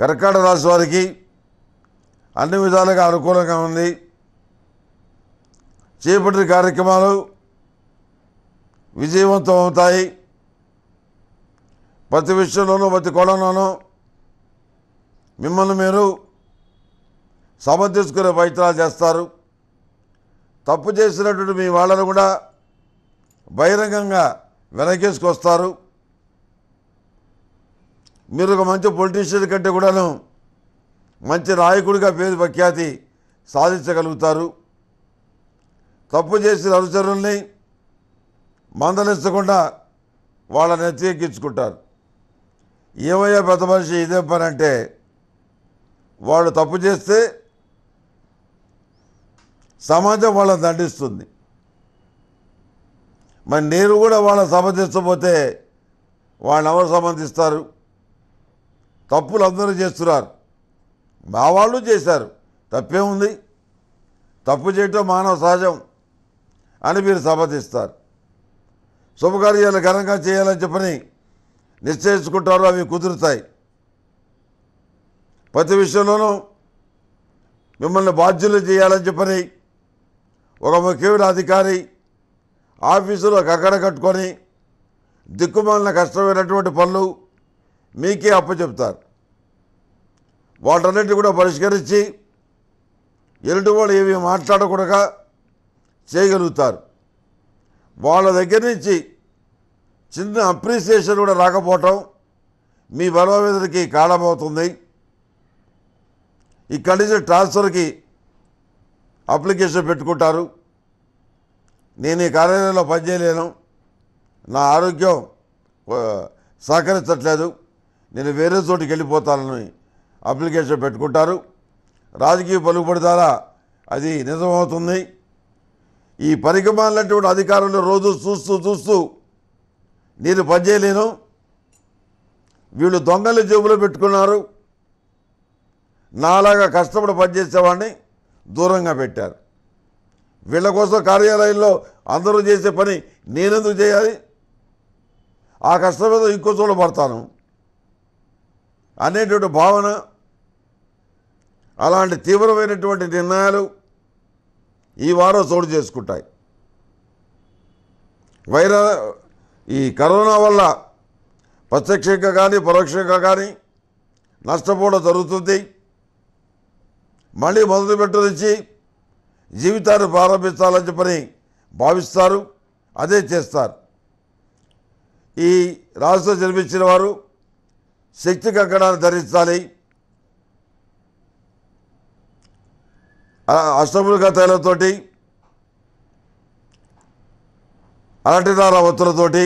కర్కాటక రాశి వారికి అన్ని విధాలుగా అనుకూలంగా ఉంది చేపట్టిన కార్యక్రమాలు విజయవంతం అవుతాయి ప్రతి విషయంలోనూ ప్రతి కోణంలోనూ మిమ్మల్ని మీరు సమర్థించుకునే ప్రయత్నాలు చేస్తారు తప్పు చేసినటువంటి మీ వాళ్ళను కూడా బహిరంగంగా వెనకేసుకొస్తారు మీరు ఒక మంచి పొలిటీషియన్ కంటే కూడాను మంచి నాయకుడిగా పేరు ప్రఖ్యాతి సాధించగలుగుతారు తప్పు చేసిన అనుచరుల్ని మందలించకుండా వాళ్ళని ఎత్తికెక్కించుకుంటారు ఏమయ్యా పెద్ద మనిషి ఇదే పని అంటే వాళ్ళు తప్పు చేస్తే సమాజం వాళ్ళని దండిస్తుంది మరి నేను కూడా వాళ్ళని సమర్థించబోతే వాళ్ళని ఎవరు సమర్థిస్తారు తప్పులు అందరూ చేస్తున్నారు మా వాళ్ళు చేశారు తప్పేముంది తప్పు చేయటం మానవ సహజం అని మీరు సమ్మతిస్తారు శుభకార్యాలు ఘనంగా చేయాలని చెప్పని నిశ్చయించుకుంటారు అవి కుదురుతాయి ప్రతి విషయంలోనూ మిమ్మల్ని బాధ్యులు చేయాలని చెప్పని ఒక ముఖ్యమైన అధికారి ఆఫీసులో కక్కడ కట్టుకొని దిక్కుమాలిన కష్టమైనటువంటి పనులు మీకే అప్పచెప్తారు వాటన్నిటిని కూడా పరిష్కరించి ఎదుటి వాళ్ళు ఏమి మాట్లాడకూడక చేయగలుగుతారు వాళ్ళ దగ్గర నుంచి చిన్న అప్రిసియేషన్ కూడా రాకపోవటం మీ బలవేదనకి కారణమవుతుంది ఇక్కడి నుంచి ట్రాన్స్ఫర్కి అప్లికేషన్ పెట్టుకుంటారు నేను ఈ కార్యాలయంలో పనిచేయలేను నా ఆరోగ్యం సహకరించట్లేదు నేను వేరే చోటికి వెళ్ళిపోతానని అప్లికేషన్ పెట్టుకుంటారు రాజకీయ పలుకుబడిదారా ద్వారా అది నిజమవుతుంది ఈ పరిగమాలన్నటువంటి అధికారులు రోజు చూస్తూ చూస్తూ నేను పనిచేయలేను వీళ్ళు దొంగలు జేబులో పెట్టుకున్నారు నాలాగా కష్టపడి పనిచేసేవాడిని దూరంగా పెట్టారు వీళ్ళ కోసం కార్యాలయంలో అందరూ చేసే పని నేనెందుకు చేయాలి ఆ కష్టం మీద ఇంకో చోట పడతాను అనేటువంటి భావన అలాంటి తీవ్రమైనటువంటి నిర్ణయాలు ఈ వారం చోటు చేసుకుంటాయి వైరస్ ఈ కరోనా వల్ల ప్రత్యక్షంగా కానీ పరోక్షంగా కానీ నష్టపోవడం జరుగుతుంది మళ్ళీ మొదలుపెట్టు నుంచి జీవితాన్ని ప్రారంభించాలని చెప్పని భావిస్తారు అదే చేస్తారు ఈ రాష్ట్రం జన్మించిన వారు శక్తి కంకణాన్ని ధరించాలి అష్టములుగా కథలతోటి అరటిదార ఒత్తులతోటి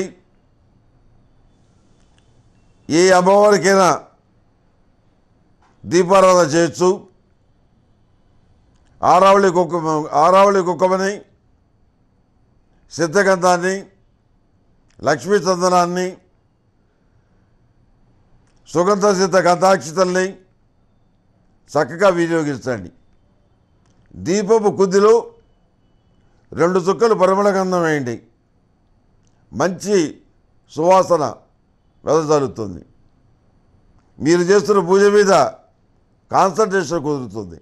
ఏ అమ్మవారికైనా దీపారాధన చేయొచ్చు ఆరావళి కుక్క ఆరావళి కుక్కమని సిద్ధగంధాన్ని లక్ష్మీ చందనాన్ని సుగంధ సిద్ధ కథాక్షితల్ని చక్కగా వినియోగించండి దీపపు కుద్దిలో రెండు చుక్కలు పరిమళ గంధం వేయండి మంచి సువాసన వెదజల్లుతుంది మీరు చేస్తున్న పూజ మీద కాన్సన్ట్రేషన్ కుదురుతుంది